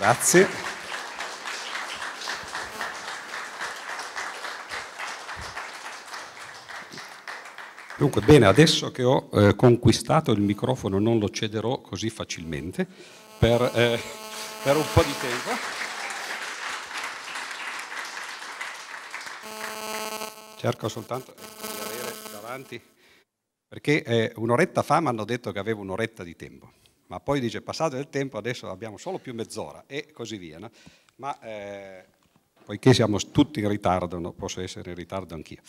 Grazie. Dunque, bene, adesso che ho eh, conquistato il microfono non lo cederò così facilmente per, eh, per un po' di tempo. Cerco soltanto di avere davanti, perché eh, un'oretta fa mi hanno detto che avevo un'oretta di tempo ma poi dice passato del tempo, adesso abbiamo solo più mezz'ora e così via. No? Ma eh, poiché siamo tutti in ritardo, no? posso essere in ritardo anch'io.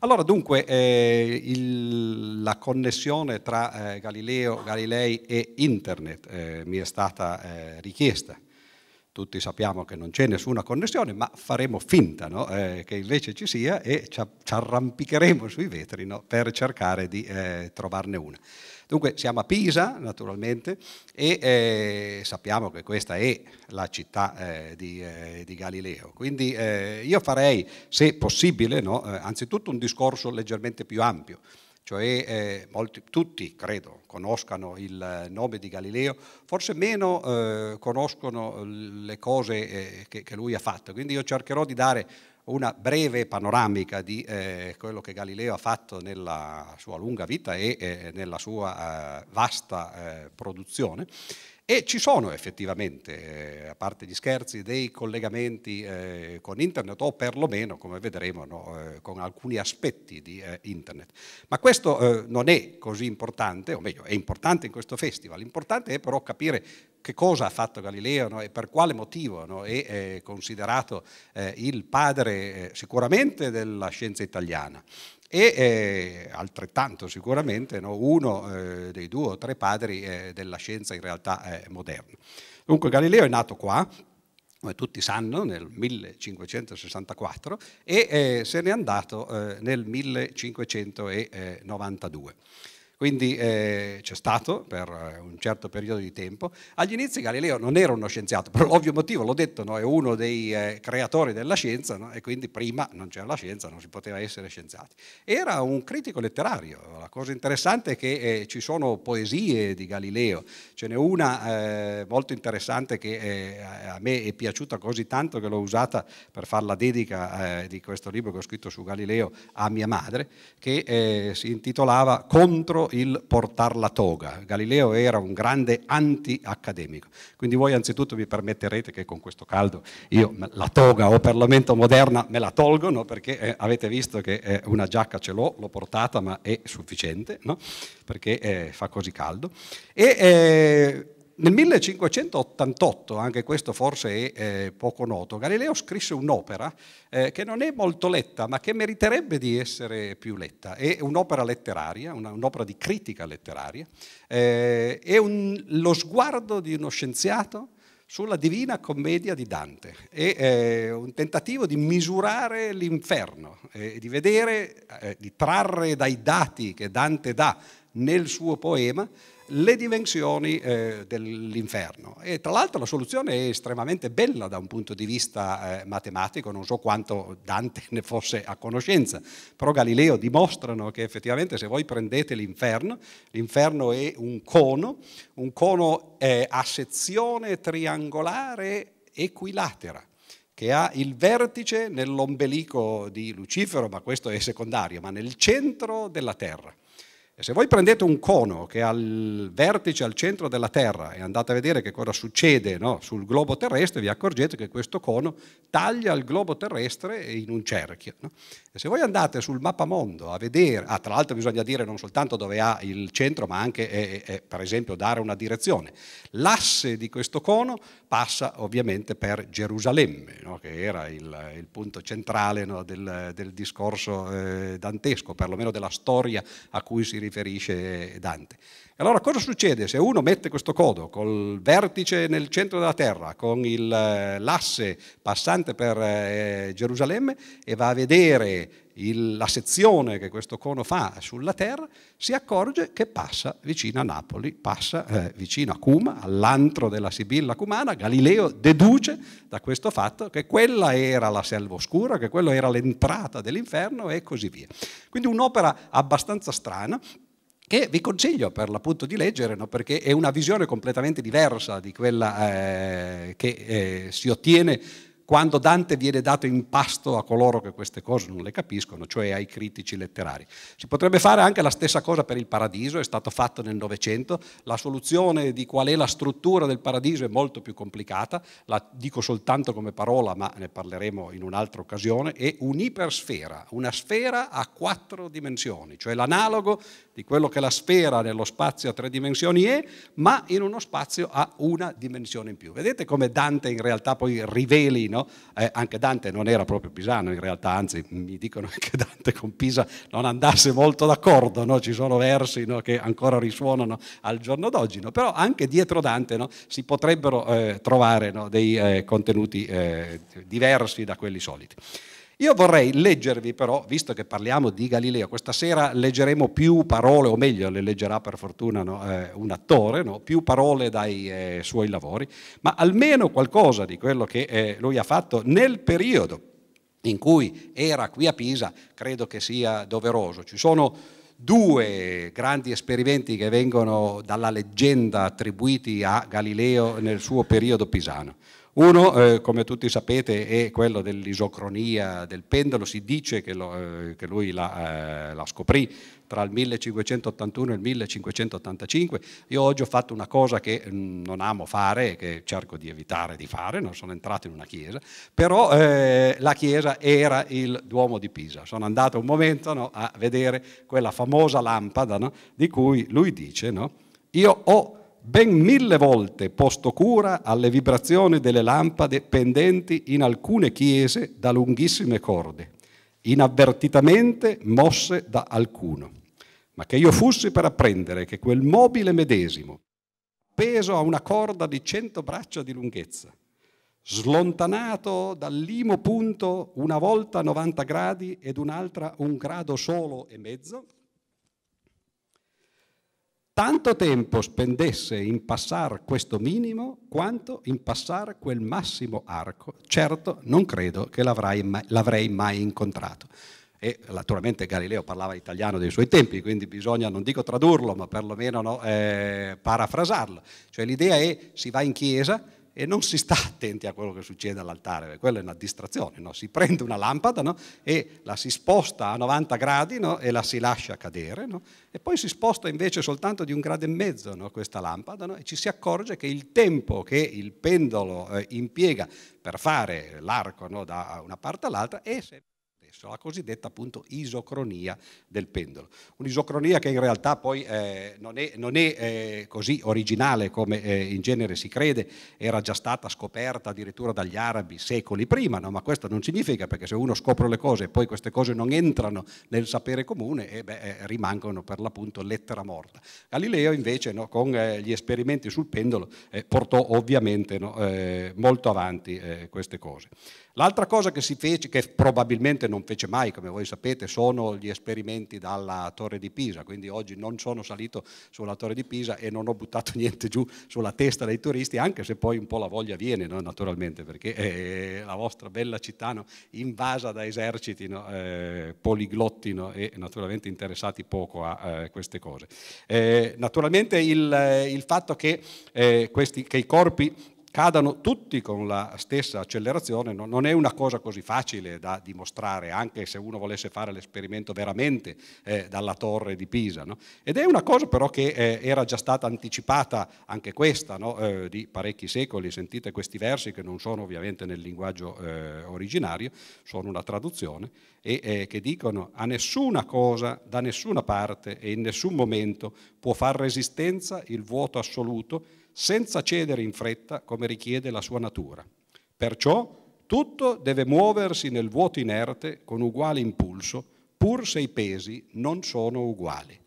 Allora dunque eh, il, la connessione tra eh, Galileo, Galilei e Internet eh, mi è stata eh, richiesta. Tutti sappiamo che non c'è nessuna connessione, ma faremo finta no? Eh, che invece ci sia e ci, arrampicheremo sui vetri per cercare di trovarne una. Dunque siamo a Pisa, naturalmente, e eh, sappiamo che questa è la città eh, di, eh, di, Galileo. Quindi eh, io farei, se possibile, no, eh, anzitutto un discorso leggermente più ampio cioè eh, molti, tutti credo conoscano il nome di Galileo, forse meno eh, conoscono le cose eh, che, che, lui ha fatto, quindi io cercherò di dare una breve panoramica di eh, quello che Galileo ha fatto nella sua lunga vita e eh, nella sua eh, vasta eh, produzione e ci sono effettivamente, eh, a parte gli scherzi, dei collegamenti eh, con internet o perlomeno, come vedremo, no, eh, con alcuni aspetti di eh, internet. Ma questo eh, non è così importante, o meglio, è importante in questo festival. L'importante è però capire che cosa ha fatto Galileo no, e per quale motivo no, eh, è considerato il padre sicuramente della scienza italiana, e eh, altrettanto sicuramente no, uno eh, dei due o tre padri eh, della scienza in realtà eh, moderna. Dunque Galileo è nato qua, come tutti sanno, nel 1564 e eh, se n'è andato eh, nel 1592. Quindi eh, c'è stato per eh, un certo periodo di tempo. Agli inizi Galileo non era uno scienziato, per l'ovvio motivo, l'ho detto, no? è uno dei eh, creatori della scienza no? e quindi prima non c'era la scienza, non si poteva essere scienziati. Era un critico letterario, la cosa interessante è che eh, ci sono poesie di Galileo, ce n'è una eh, molto interessante che eh, a me è piaciuta così tanto che l'ho usata per fare la dedica di questo libro che ho scritto su Galileo a mia madre, che si intitolava Contro il portare la toga. Galileo era un grande anti-accademico. Quindi voi anzitutto vi permetterete che con questo caldo io la toga o perlomeno moderna me la tolgono perché eh, avete visto che eh, una giacca ce l'ho, l'ho portata ma è sufficiente no? perché eh, fa così caldo. E eh, nel 1588, anche questo forse è eh, poco noto, Galileo scrisse un'opera eh, che non è molto letta, ma che meriterebbe di essere più letta. È un'opera letteraria, una, un'opera di critica letteraria, eh, è un, lo sguardo di uno scienziato sulla Divina Commedia di Dante. È eh, un tentativo di misurare l'inferno, eh, di vedere, eh, di trarre dai dati che Dante dà nel suo poema le dimensioni eh, dell'inferno. E tra l'altro la soluzione è estremamente bella da un punto di vista eh, matematico, non so quanto Dante ne fosse a conoscenza, però Galileo dimostrano che effettivamente se voi prendete l'inferno, l'inferno è un cono, un cono eh, a sezione triangolare equilatera che ha il vertice nell'ombelico di Lucifero, ma questo è secondario, ma nel centro della Terra. E se voi prendete un cono che è al vertice al centro della Terra e andate a vedere che cosa succede no, sul globo terrestre, vi accorgete che questo cono taglia il globo terrestre in un cerchio. No? E se voi andate sul mappamondo a vedere, ah, tra l'altro bisogna dire non soltanto dove ha il centro, ma anche è, eh, è, eh, eh, per esempio dare una direzione, l'asse di questo cono passa ovviamente per Gerusalemme, no, che era il, il punto centrale del, del, discorso eh, dantesco, perlomeno della storia a cui si riferisce riferisce Dante. Allora cosa succede se uno mette questo codo col vertice nel centro della terra, con il, eh, l'asse passante per eh, Gerusalemme e va a vedere il, la sezione che questo cono fa sulla terra, si accorge che passa vicino a Napoli, passa eh, vicino a Cuma, all'antro della Sibilla cumana. Galileo deduce da questo fatto che quella era la selva oscura, che quella era l'entrata dell'inferno e così via. Quindi un'opera abbastanza strana che vi consiglio per l'appunto di leggere, no? perché è una visione completamente diversa di quella eh, che eh, si ottiene quando Dante viene dato in pasto a coloro che queste cose non le capiscono, cioè ai critici letterari. Si potrebbe fare anche la stessa cosa per il paradiso, è stato fatto nel Novecento, la soluzione di qual è la struttura del paradiso è molto più complicata, la dico soltanto come parola, ma ne parleremo in un'altra occasione, è un'ipersfera, una sfera a quattro dimensioni, cioè l'analogo di quello che la sfera nello spazio a tre dimensioni è, ma in uno spazio a una dimensione in più. Vedete come Dante in realtà poi riveli, no? Pisano, eh, anche Dante non era proprio Pisano in realtà, anzi mi dicono che Dante con Pisa non andasse molto d'accordo, no? ci sono versi no, che ancora risuonano al giorno d'oggi, no? però anche dietro Dante si potrebbero eh, trovare dei eh, contenuti eh, diversi da quelli soliti. Io vorrei leggervi però, visto che parliamo di Galileo, questa sera leggeremo più parole, o meglio le leggerà per fortuna no? eh, un attore, no? più parole dai eh, suoi lavori, ma almeno qualcosa di quello che eh, lui ha fatto nel periodo in cui era qui a Pisa, credo che sia doveroso. Ci sono due grandi esperimenti che vengono dalla leggenda attribuiti a Galileo nel suo periodo pisano. Uno, eh, come tutti sapete, è quello dell'isocronia del pendolo, si dice che, lo, eh, che lui la, eh, la, scoprì tra il 1581 e il 1585. Io oggi ho fatto una cosa che mm, non amo fare, che cerco di evitare di fare, non sono entrato in una chiesa, però eh, la chiesa era il Duomo di Pisa. Sono andato un momento no, a vedere quella famosa lampada no, di cui lui dice, no, io ho ben mille volte posto cura alle vibrazioni delle lampade pendenti in alcune chiese da lunghissime corde, inavvertitamente mosse da alcuno. Ma che io fossi per apprendere che quel mobile medesimo, peso a una corda di cento braccia di lunghezza, slontanato dall'imo punto una volta 90 gradi ed un'altra un grado solo e mezzo, tanto tempo spendesse in passare questo minimo quanto in passare quel massimo arco, certo non credo che l'avrei mai, l'avrei mai incontrato. E naturalmente Galileo parlava italiano dei suoi tempi, quindi bisogna, non dico tradurlo, ma perlomeno no, eh, parafrasarlo. Cioè l'idea è si va in chiesa, e non si sta attenti a quello che succede all'altare, perché quella è una distrazione, no? si prende una lampada no? e la si sposta a 90 gradi no? e la si lascia cadere e poi si sposta invece soltanto di un grado e mezzo questa lampada e ci si accorge che il tempo che il pendolo eh, impiega per fare l'arco da una parte all'altra è sempre stesso, la cosiddetta appunto isocronia del pendolo. Un'isocronia che in realtà poi eh, non è, non è eh, così originale come eh, in genere si crede, era già stata scoperta addirittura dagli arabi secoli prima, no? ma questo non significa perché se uno scopre le cose e poi queste cose non entrano nel sapere comune, eh, beh, eh, rimangono per l'appunto lettera morta. Galileo invece no, con eh, gli esperimenti sul pendolo portò ovviamente no, molto avanti queste cose. L'altra cosa che si fece, che probabilmente non non fece mai, come voi sapete, sono gli esperimenti dalla torre di Pisa, quindi oggi non sono salito sulla torre di Pisa e non ho buttato niente giù sulla testa dei turisti, anche se poi un po' la voglia viene, no? naturalmente, perché è eh, la vostra bella città no? invasa da eserciti no? eh, poliglotti e naturalmente interessati poco a eh, queste cose. Eh, naturalmente il, eh, il fatto che, questi, che i corpi cadano tutti con la stessa accelerazione, no, non è una cosa così facile da dimostrare, anche se uno volesse fare l'esperimento veramente eh, dalla torre di Pisa. No? Ed è una cosa però che eh, era già stata anticipata anche questa, no? eh, di parecchi secoli, sentite questi versi che non sono ovviamente nel linguaggio eh, originario, sono una traduzione, e eh, che dicono a nessuna cosa, da nessuna parte e in nessun momento può far resistenza il vuoto assoluto senza cedere in fretta come richiede la sua natura. Perciò tutto deve muoversi nel vuoto inerte con uguale impulso, pur se i pesi non sono uguali.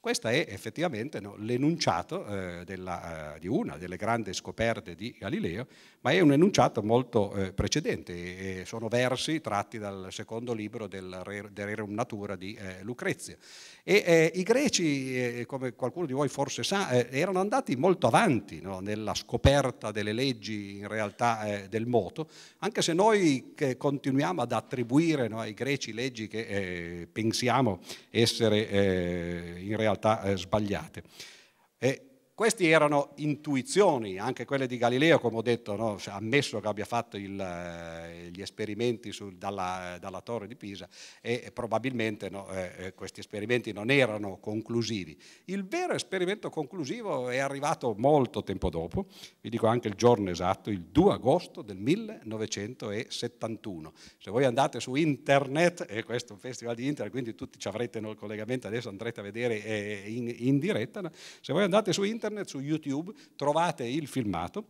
Questo è effettivamente no, l'enunciato eh, della, eh, di una delle grandi scoperte di Galileo, ma è un enunciato molto eh, precedente, e, sono versi tratti dal secondo libro del, Rerum Natura di eh, Lucrezia. E, eh, I greci, come qualcuno di voi forse sa, erano andati molto avanti no, nella scoperta delle leggi in realtà del moto, anche se noi continuiamo ad attribuire no, ai greci leggi che pensiamo essere in realtà realtà eh, sbagliate. E queste erano intuizioni, anche quelle di Galileo, come ho detto, no? Cioè, ammesso che abbia fatto il, eh, gli esperimenti sul, dalla, dalla, torre di Pisa e probabilmente no, eh, eh, questi esperimenti non erano conclusivi. Il vero esperimento conclusivo è arrivato molto tempo dopo, vi dico anche il giorno esatto, il 2 agosto del 1971. Se voi andate su internet, e questo è un festival di internet, quindi tutti ci avrete il collegamento, adesso andrete a vedere eh, in, in diretta, se voi andate su internet internet, su YouTube, trovate il filmato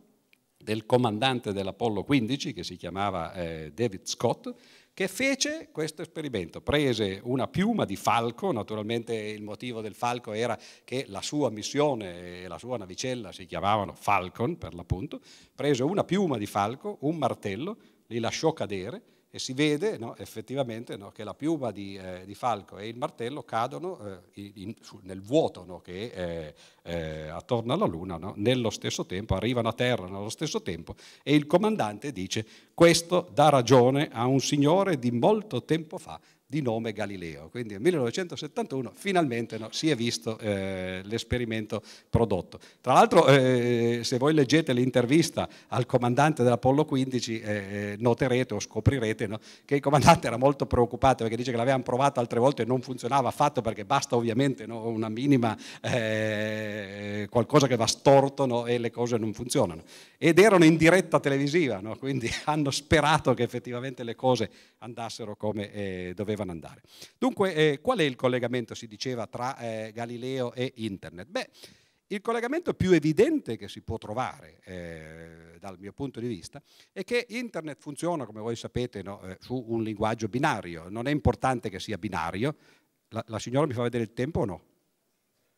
del comandante dell'Apollo 15, che si chiamava eh, David Scott, che fece questo esperimento. Prese una piuma di falco, naturalmente il motivo del falco era che la sua missione e la sua navicella si chiamavano Falcon per l'appunto, prese una piuma di falco, un martello, li lasciò cadere e si vede no, effettivamente no, che la piuma di, eh, di, Falco e il martello cadono eh, in, su, nel vuoto no, che eh, attorno alla Luna, nello stesso tempo, arrivano a terra nello stesso tempo e il comandante dice questo dà ragione a un signore di molto tempo fa di nome Galileo. Quindi nel 1971 finalmente no, si è visto eh, l'esperimento prodotto. Tra l'altro eh, se voi leggete l'intervista al comandante dell'Apollo 15 eh, eh, noterete o scoprirete no, che il comandante era molto preoccupato perché dice che l'avevano provato altre volte e non funzionava affatto perché basta ovviamente no, una minima eh, qualcosa che va storto e le cose non funzionano. Ed erano in diretta televisiva, quindi hanno sperato che effettivamente le cose andassero come eh, dovevano dovevano andare. Dunque, eh, qual è il collegamento, si diceva, tra eh, Galileo e Internet? Beh, il collegamento più evidente che si può trovare eh, dal mio punto di vista è che Internet funziona, come voi sapete, no, eh, su un linguaggio binario. Non è importante che sia binario. La, la signora mi fa vedere il tempo o no?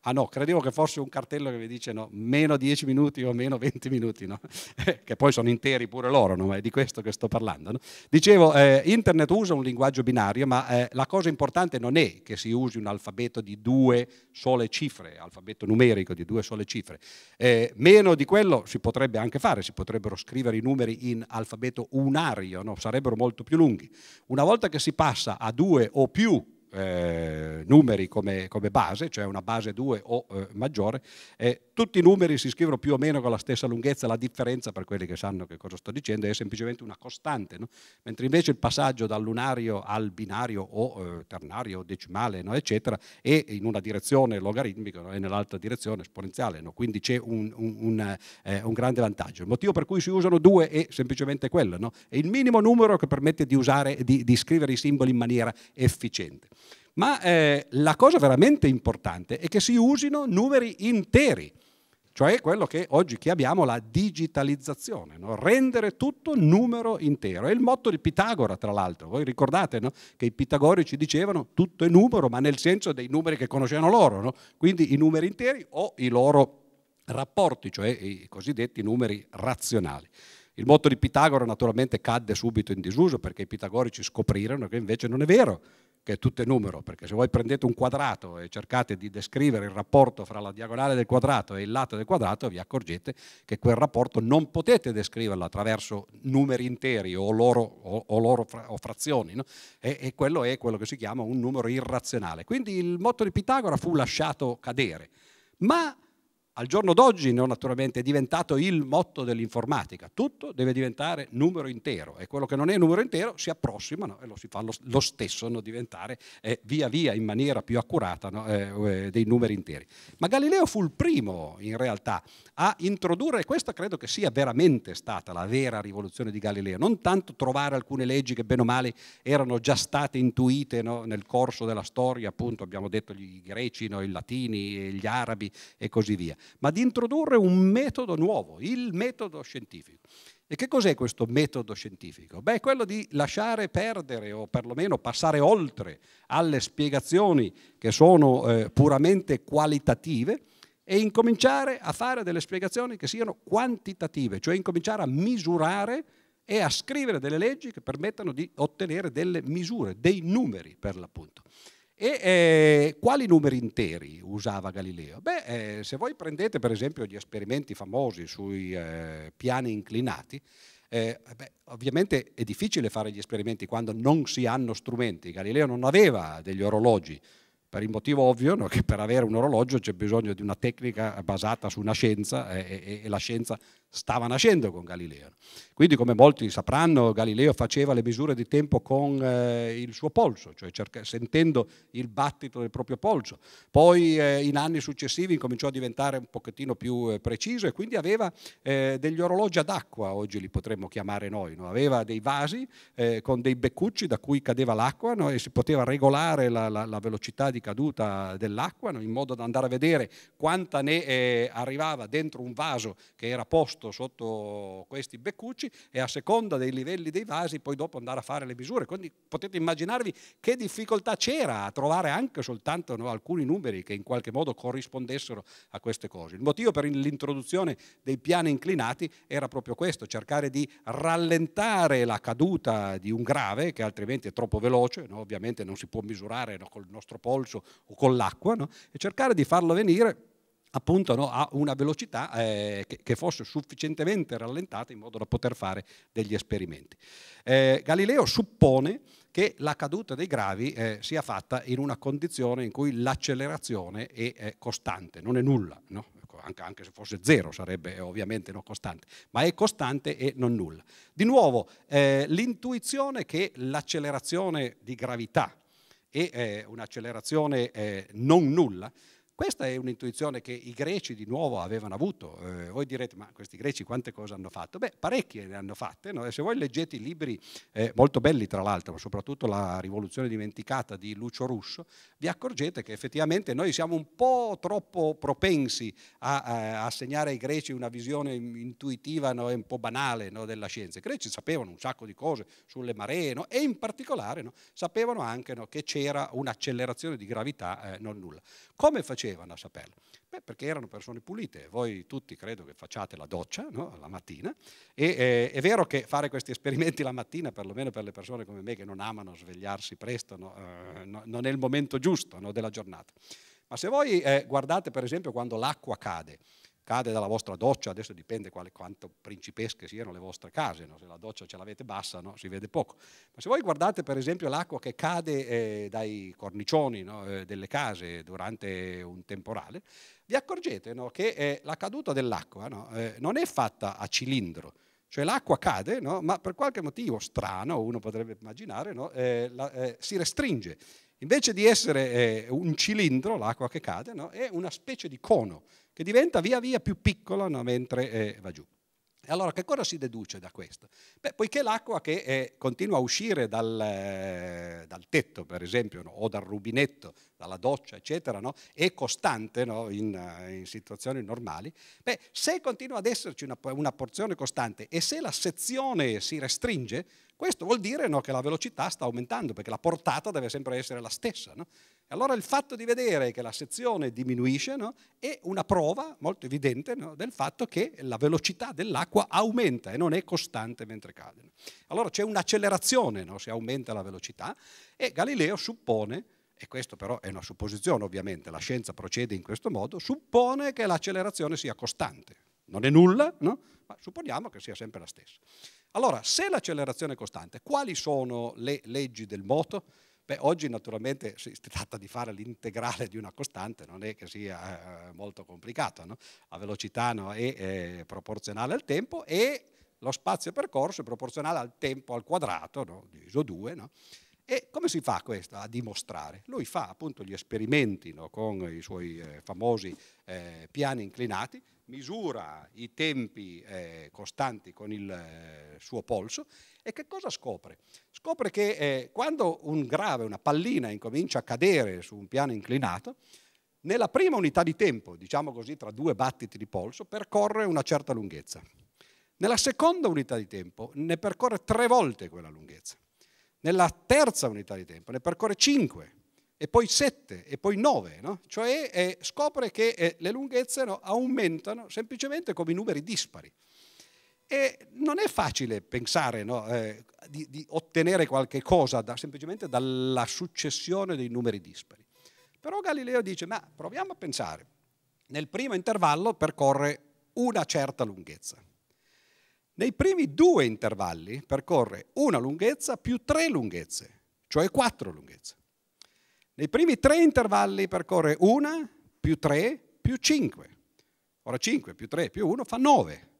Ah no, credevo che fosse un cartello che mi dice no, meno 10 minuti o meno 20 minuti, no? Eh, che poi sono interi pure loro, no? ma è di questo che sto parlando. No? Dicevo, eh, internet usa un linguaggio binario, ma eh, la cosa importante non è che si usi un alfabeto di due sole cifre, alfabeto numerico di due sole cifre. Eh, meno di quello si potrebbe anche fare, si potrebbero scrivere i numeri in alfabeto unario, sarebbero molto più lunghi. Una volta che si passa a due o più eh, numeri come, come, base, cioè una base 2 o eh, maggiore, eh, tutti i numeri si scrivono più o meno con la stessa lunghezza, la differenza per quelli che sanno che cosa sto dicendo è semplicemente una costante, no? mentre invece il passaggio dal lunario al binario o eh, ternario o decimale, no? eccetera, è in una direzione logaritmica no? e nell'altra direzione esponenziale, quindi c'è un, un, un, eh, un, grande vantaggio. Il motivo per cui si usano due è semplicemente quello, è il minimo numero che permette di, usare, di, di scrivere i simboli in maniera efficiente. Ma eh, la cosa veramente importante è che si usino numeri interi, cioè quello che oggi chiamiamo la digitalizzazione, no? rendere tutto numero intero. È il motto di Pitagora, tra l'altro. Voi ricordate no? che i pitagorici dicevano tutto è numero, ma nel senso dei numeri che conoscevano loro, no? quindi i numeri interi o i loro rapporti, cioè i cosiddetti numeri razionali. Il motto di Pitagora naturalmente cadde subito in disuso perché i pitagorici scoprirono che invece non è vero che è tutto è numero, perché se voi prendete un quadrato e cercate di descrivere il rapporto fra la diagonale del quadrato e il lato del quadrato, vi accorgete che quel rapporto non potete descriverlo attraverso numeri interi o loro, o, o loro fra, o frazioni, no? e, e quello è quello che si chiama un numero irrazionale. Quindi il motto di Pitagora fu lasciato cadere, ma al giorno d'oggi no, naturalmente è diventato il motto dell'informatica, tutto deve diventare numero intero e quello che non è numero intero si approssima no, e lo si fa lo, lo stesso no, diventare eh, via via in maniera più accurata eh, eh, dei numeri interi. Ma Galileo fu il primo in realtà a introdurre, e questa credo che sia veramente stata la vera rivoluzione di Galileo, non tanto trovare alcune leggi che bene o male erano già state intuite nel corso della storia, appunto abbiamo detto gli greci, i latini, gli arabi e così via ma di introdurre un metodo nuovo, il metodo scientifico. E che cos'è questo metodo scientifico? Beh, è quello di lasciare perdere o perlomeno passare oltre alle spiegazioni che sono eh, puramente qualitative e incominciare a fare delle spiegazioni che siano quantitative, cioè incominciare a misurare e a scrivere delle leggi che permettano di ottenere delle misure, dei numeri per l'appunto. E eh, quali numeri interi usava Galileo? Beh, eh, se voi prendete per esempio gli esperimenti famosi sui eh, piani inclinati, eh, beh, ovviamente è difficile fare gli esperimenti quando non si hanno strumenti. Galileo non aveva degli orologi, per il motivo ovvio no? che per avere un orologio c'è bisogno di una tecnica basata su una scienza eh, e, e, e la scienza stava nascendo con Galileo. Quindi come molti sapranno Galileo faceva le misure di tempo con eh, il suo polso, cioè cerca, sentendo il battito del proprio polso. Poi eh, in anni successivi incominciò a diventare un pochettino più eh, preciso e quindi aveva eh, degli orologi ad acqua, oggi li potremmo chiamare noi, no? aveva dei vasi eh, con dei beccucci da cui cadeva l'acqua no? e si poteva regolare la, la, la velocità di caduta dell'acqua in modo da andare a vedere quanta ne eh, arrivava dentro un vaso che era posto sotto questi beccucci e a seconda dei livelli dei vasi poi dopo andare a fare le misure. Quindi potete immaginarvi che difficoltà c'era a trovare anche soltanto no, alcuni numeri che in qualche modo corrispondessero a queste cose. Il motivo per l'introduzione dei piani inclinati era proprio questo, cercare di rallentare la caduta di un grave che altrimenti è troppo veloce, no? ovviamente non si può misurare no, col nostro polso ghiaccio o con l'acqua no? e cercare di farlo venire appunto no, a una velocità eh, che, che, fosse sufficientemente rallentata in modo da poter fare degli esperimenti. Eh, Galileo suppone che la caduta dei gravi eh, sia fatta in una condizione in cui l'accelerazione è, è costante, non è nulla, no? Ecco, anche, anche, se fosse zero sarebbe eh, ovviamente non costante, ma è costante e non nulla. Di nuovo, eh, l'intuizione che l'accelerazione di gravità e eh, un'accelerazione eh, non nulla questa è un'intuizione che i greci di nuovo avevano avuto. Eh, voi direte, ma questi greci quante cose hanno fatto? Beh, parecchie ne hanno fatte. No? E se voi leggete i libri, eh, molto belli tra l'altro, ma soprattutto La rivoluzione dimenticata di Lucio Russo, vi accorgete che effettivamente noi siamo un po' troppo propensi a, assegnare ai greci una visione intuitiva no? e un po' banale no? della scienza. I greci sapevano un sacco di cose sulle maree e in particolare sapevano anche che c'era un'accelerazione di gravità eh, non nulla. Come facevano a saperlo? Beh, perché erano persone pulite, voi tutti credo che facciate la doccia no? la mattina e eh, è vero che fare questi esperimenti la mattina, perlomeno per le persone come me che non amano svegliarsi presto, no? Eh, no, non è il momento giusto della giornata. Ma se voi eh, guardate per esempio quando l'acqua cade, cade dalla vostra doccia, adesso dipende quale, quanto principesche siano le vostre case, no? se la doccia ce l'avete bassa no? si vede poco, ma se voi guardate per esempio l'acqua che cade eh, dai cornicioni no? eh, delle case durante un temporale, vi accorgete che eh, la caduta dell'acqua eh, non è fatta a cilindro, cioè l'acqua cade, ma per qualche motivo strano, uno potrebbe immaginare, eh, la, eh, si restringe. Invece di essere un cilindro, l'acqua che cade è una specie di cono che diventa via via più piccola no, mentre eh, va giù. E allora che cosa si deduce da questo? Beh, poiché l'acqua che eh, continua a uscire dal, eh, dal tetto, per esempio, no? o dal rubinetto, dalla doccia, eccetera, no? è costante no? in, eh, in, situazioni normali, beh, se continua ad esserci una, una, porzione costante e se la sezione si restringe, questo vuol dire che la velocità sta aumentando, perché la portata deve sempre essere la stessa. Allora il fatto di vedere che la sezione diminuisce no, è una prova molto evidente no, del fatto che la velocità dell'acqua aumenta e non è costante mentre cade. Allora c'è un'accelerazione no, se aumenta la velocità e Galileo suppone, e questo però è una supposizione ovviamente, la scienza procede in questo modo, suppone che l'accelerazione sia costante. Non è nulla, ma supponiamo che sia sempre la stessa. Allora, se l'accelerazione è costante, quali sono le leggi del moto? Beh, oggi naturalmente si tratta di fare l'integrale di una costante, non è che sia eh, molto complicato, no? la velocità no, è, è eh, proporzionale al tempo e lo spazio percorso è proporzionale al tempo al quadrato, no? diviso 2. No? E come si fa questo a dimostrare? Lui fa appunto gli esperimenti no? con i suoi eh, famosi eh, piani inclinati, misura i tempi eh, costanti con il eh, suo polso e che cosa scopre? Scopre che eh, quando un grave, una pallina, incomincia a cadere su un piano inclinato, nella prima unità di tempo, diciamo così tra due battiti di polso, percorre una certa lunghezza. Nella seconda unità di tempo ne percorre tre volte quella lunghezza. Nella terza unità di tempo ne percorre cinque, e poi sette, e poi nove. no? cioè eh, scopre che eh, le lunghezze no, aumentano semplicemente come i numeri dispari. E non è facile pensare no, eh, di, di, ottenere qualche cosa da, semplicemente dalla successione dei numeri dispari. Però Galileo dice, ma proviamo a pensare. Nel primo intervallo percorre una certa lunghezza. Nei primi due intervalli percorre una lunghezza più tre lunghezze, cioè quattro lunghezze. Nei primi tre intervalli percorre una più tre più cinque. Ora cinque più tre più uno fa 9.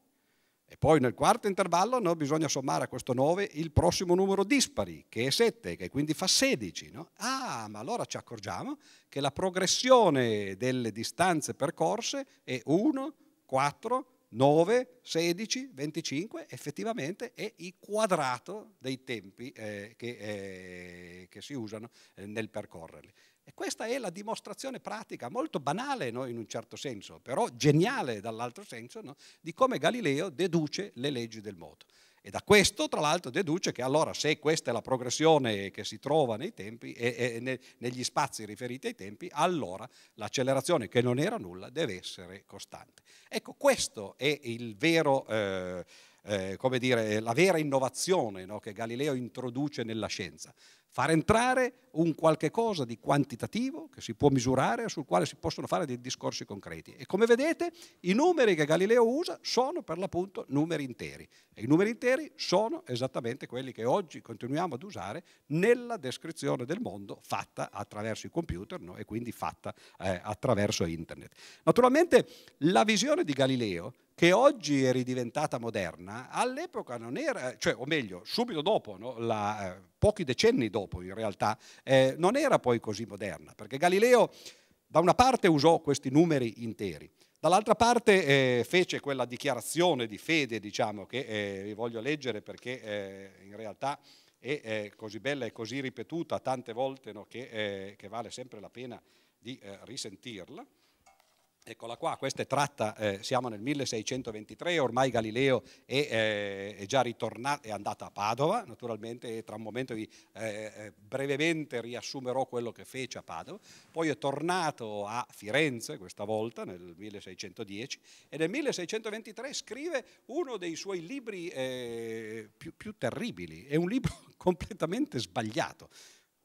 E poi nel quarto intervallo no, bisogna sommare a questo 9 il prossimo numero dispari, che è 7, che quindi fa 16. No? Ah, ma allora ci accorgiamo che la progressione delle distanze percorse è 1, 4, 9, 16, 25, effettivamente è il quadrato dei tempi eh, che, eh, che, si usano eh, nel percorrerli. E questa è la dimostrazione pratica, molto banale no, in un certo senso, però geniale dall'altro senso, no, di come Galileo deduce le leggi del moto. E da questo, tra l'altro, deduce che allora se questa è la progressione che si trova nei tempi e, e ne, negli spazi riferiti ai tempi, allora l'accelerazione che non era nulla deve essere costante. Ecco, questo è il vero... Eh, eh, come dire, la vera innovazione no, che Galileo introduce nella scienza far entrare un qualche cosa di quantitativo che si può misurare, sul quale si possono fare dei discorsi concreti. E come vedete i numeri che Galileo usa sono per l'appunto numeri interi e i numeri interi sono esattamente quelli che oggi continuiamo ad usare nella descrizione del mondo fatta attraverso i computer no? e quindi fatta eh, attraverso internet. Naturalmente la visione di Galileo che oggi è ridiventata moderna, all'epoca non era, cioè, o meglio, subito dopo no, la, eh, pochi decenni dopo in realtà, eh, non era poi così moderna, perché Galileo da una parte usò questi numeri interi, Dall'altra parte eh, fece quella dichiarazione di fede, diciamo, che eh, vi voglio leggere perché eh, in realtà è eh, così bella e così ripetuta tante volte no, che, eh, che, vale sempre la pena di eh, risentirla. Eccola qua, questa è tratta, eh, siamo nel 1623, ormai Galileo è, eh, è già ritornato, è andato a Padova, naturalmente e tra un momento vi eh, eh, brevemente riassumerò quello che fece a Padova, poi è tornato a Firenze questa volta nel 1610 e nel 1623 scrive uno dei suoi libri eh, più, più terribili, è un libro completamente sbagliato,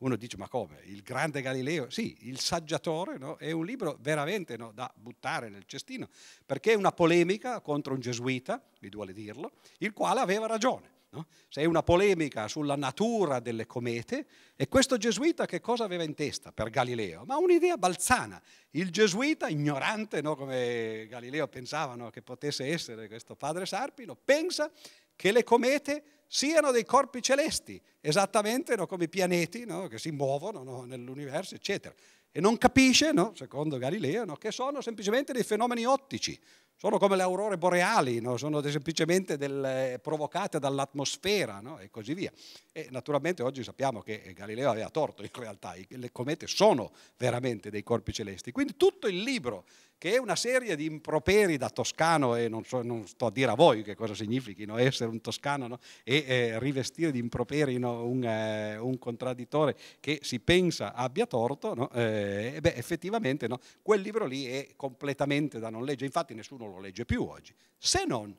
uno dice, ma come? Il grande Galileo? Sì, il saggiatore no? è un libro veramente no, da buttare nel cestino, perché è una polemica contro un gesuita, mi duole dirlo, il quale aveva ragione. No? Se è una polemica sulla natura delle comete, e questo gesuita che cosa aveva in testa per Galileo? Ma un'idea balzana. Il gesuita, ignorante come Galileo pensava che potesse essere questo padre Sarpino, pensa che le comete siano dei corpi celesti, esattamente no, come i pianeti no, che si muovono no, nell'universo, eccetera. E non capisce, secondo Galileo, che sono semplicemente dei fenomeni ottici, sono come le aurore boreali, no? sono semplicemente del, eh, provocate dall'atmosfera no? e così via. E naturalmente oggi sappiamo che eh, Galileo aveva torto in realtà, le comete sono veramente dei corpi celesti. Quindi tutto il libro, che è una serie di improperi da toscano, e non, so, non sto a dire a voi che cosa significhi no? essere un toscano e eh, rivestire di improperi un, eh, un, contraddittore che si pensa abbia torto, eh, beh, effettivamente quel libro lì è completamente da non leggere, infatti nessuno non lo legge più oggi, se non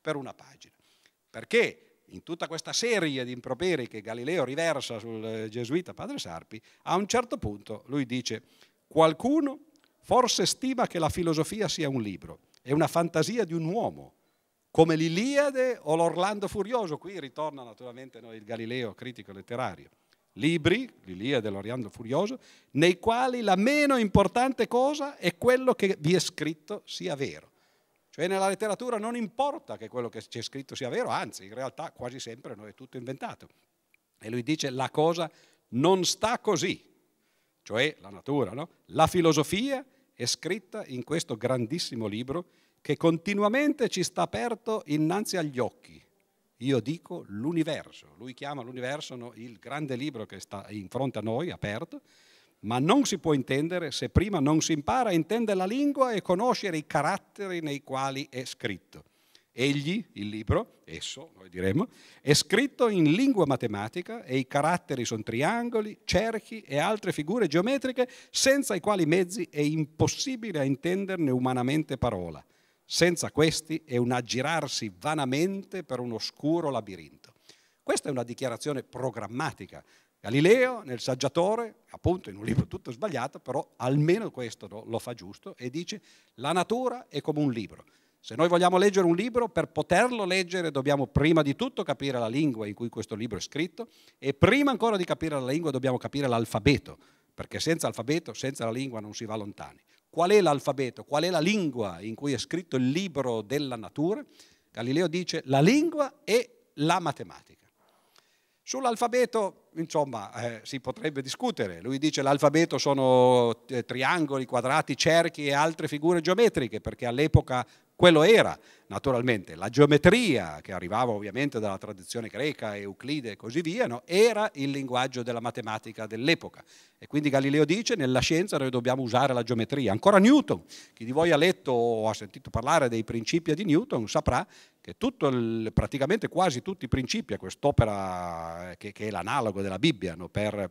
per una pagina. Perché in tutta questa serie di improperi che Galileo riversa sul eh, gesuita padre Sarpi, a un certo punto lui dice qualcuno forse stima che la filosofia sia un libro, è una fantasia di un uomo, come l'Iliade o l'Orlando Furioso, qui ritorna naturalmente no, il Galileo critico letterario libri, l'Ilia dell'Oriando Furioso, nei quali la meno importante cosa è quello che vi è scritto sia vero. Cioè nella letteratura non importa che quello che c'è scritto sia vero, anzi in realtà quasi sempre è tutto inventato. E lui dice la cosa non sta così, cioè la natura, no? La filosofia è scritta in questo grandissimo libro che continuamente ci sta aperto innanzi agli occhi. Io dico l'universo, lui chiama l'universo no? il grande libro che sta in fronte a noi, aperto, ma non si può intendere se prima non si impara a intendere la lingua e conoscere i caratteri nei quali è scritto. Egli, il libro, esso, noi diremmo, è scritto in lingua matematica e i caratteri sono triangoli, cerchi e altre figure geometriche senza i quali mezzi è impossibile a intenderne umanamente parola. Senza questi è un aggirarsi vanamente per un oscuro labirinto. Questa è una dichiarazione programmatica Galileo, nel saggiatore, appunto in un libro tutto sbagliato, però almeno questo lo fa giusto e dice la natura è come un libro. Se noi vogliamo leggere un libro, per poterlo leggere dobbiamo prima di tutto capire la lingua in cui questo libro è scritto e prima ancora di capire la lingua dobbiamo capire l'alfabeto, perché senza alfabeto, senza la lingua non si va lontani. Qual è l'alfabeto? Qual è la lingua in cui è scritto il libro della natura? Galileo dice la lingua è la matematica. Sull'alfabeto, insomma, eh, si potrebbe discutere. Lui dice che l'alfabeto sono eh, triangoli, quadrati, cerchi e altre figure geometriche, perché all'epoca quello era naturalmente la geometria, che arrivava ovviamente dalla tradizione greca, Euclide e così via, no? era il linguaggio della matematica dell'epoca. E quindi Galileo dice nella scienza noi dobbiamo usare la geometria. Ancora Newton, chi di voi ha letto o ha sentito parlare dei principi di Newton saprà che il, praticamente quasi tutti i principi a quest'opera che, che è l'analogo della Bibbia no? per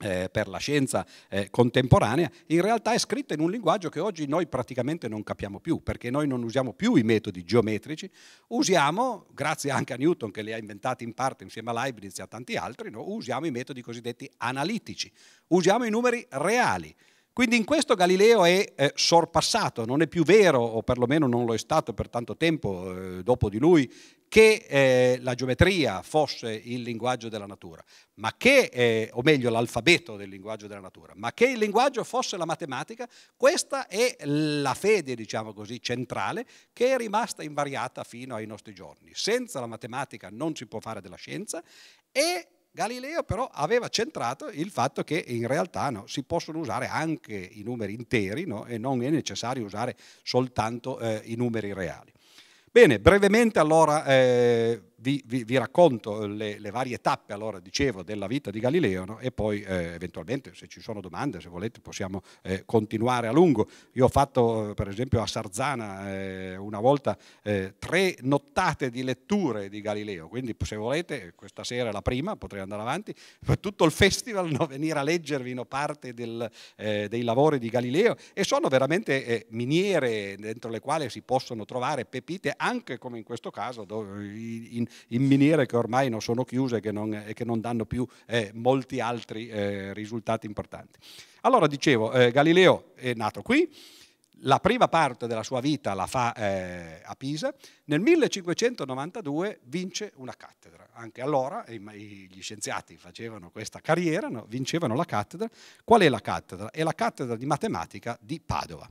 eh, per la scienza eh, contemporanea, in realtà è scritta in un linguaggio che oggi noi praticamente non capiamo più, perché noi non usiamo più i metodi geometrici, usiamo, grazie anche a Newton che li ha inventati in parte insieme a Leibniz e a tanti altri, no? usiamo i metodi cosiddetti analitici, usiamo i numeri reali. Quindi in questo Galileo è eh, sorpassato, non è più vero, o perlomeno non lo è stato per tanto tempo eh, dopo di lui, che eh, la geometria fosse il linguaggio della natura, ma che, eh, o meglio l'alfabeto del linguaggio della natura, ma che il linguaggio fosse la matematica, questa è la fede, diciamo così, centrale che è rimasta invariata fino ai nostri giorni. Senza la matematica non si può fare della scienza e Galileo però aveva centrato il fatto che in realtà no, si possono usare anche i numeri interi no, e non è necessario usare soltanto eh, i numeri reali. Bene, brevemente allora eh, vi, vi, vi, racconto le, le, varie tappe, allora dicevo, della vita di Galileo no? e poi eh, eventualmente se ci sono domande, se volete, possiamo eh, continuare a lungo. Io ho fatto eh, per esempio a Sarzana eh, una volta eh, tre nottate di letture di Galileo, quindi se volete, questa sera è la prima, potrei andare avanti, per tutto il festival no? venire a leggervi no? parte del, eh, dei lavori di Galileo e sono veramente miniere dentro le quali si possono trovare pepite anche come in questo caso dove in, in miniere che ormai non sono chiuse che non, e eh, che non danno più eh, molti altri eh, risultati importanti. Allora dicevo, eh, Galileo è nato qui, la prima parte della sua vita la fa eh, a Pisa, nel 1592 vince una cattedra. Anche allora gli scienziati facevano questa carriera, no? vincevano la cattedra. Qual è la cattedra? È la cattedra di matematica di Padova.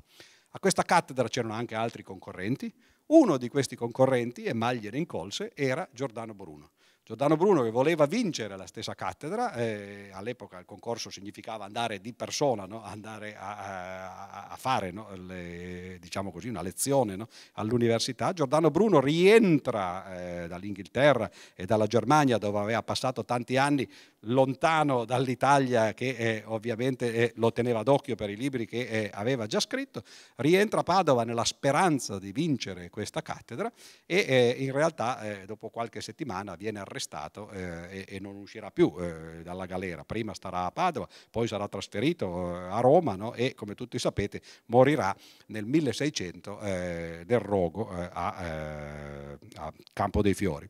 A questa cattedra c'erano anche altri concorrenti, uno di questi concorrenti, e maglie ne incolse, era Giordano Bruno. Giordano Bruno che voleva vincere la stessa cattedra, eh, all'epoca il concorso significava andare di persona, no? andare a, a, a fare no? Le, diciamo così, una lezione no? all'università. Giordano Bruno rientra eh, dall'Inghilterra e dalla Germania dove aveva passato tanti anni lontano dall'Italia che eh, ovviamente eh, lo teneva d'occhio per i libri che eh, aveva già scritto, rientra a Padova nella speranza di vincere questa cattedra e eh, in realtà dopo qualche settimana viene arrestato arrestato eh, e, e, non uscirà più eh, dalla galera. Prima starà a Padova, poi sarà trasferito eh, a Roma no? e, come tutti sapete, morirà nel 1600 eh, del rogo eh, a, a Campo dei Fiori.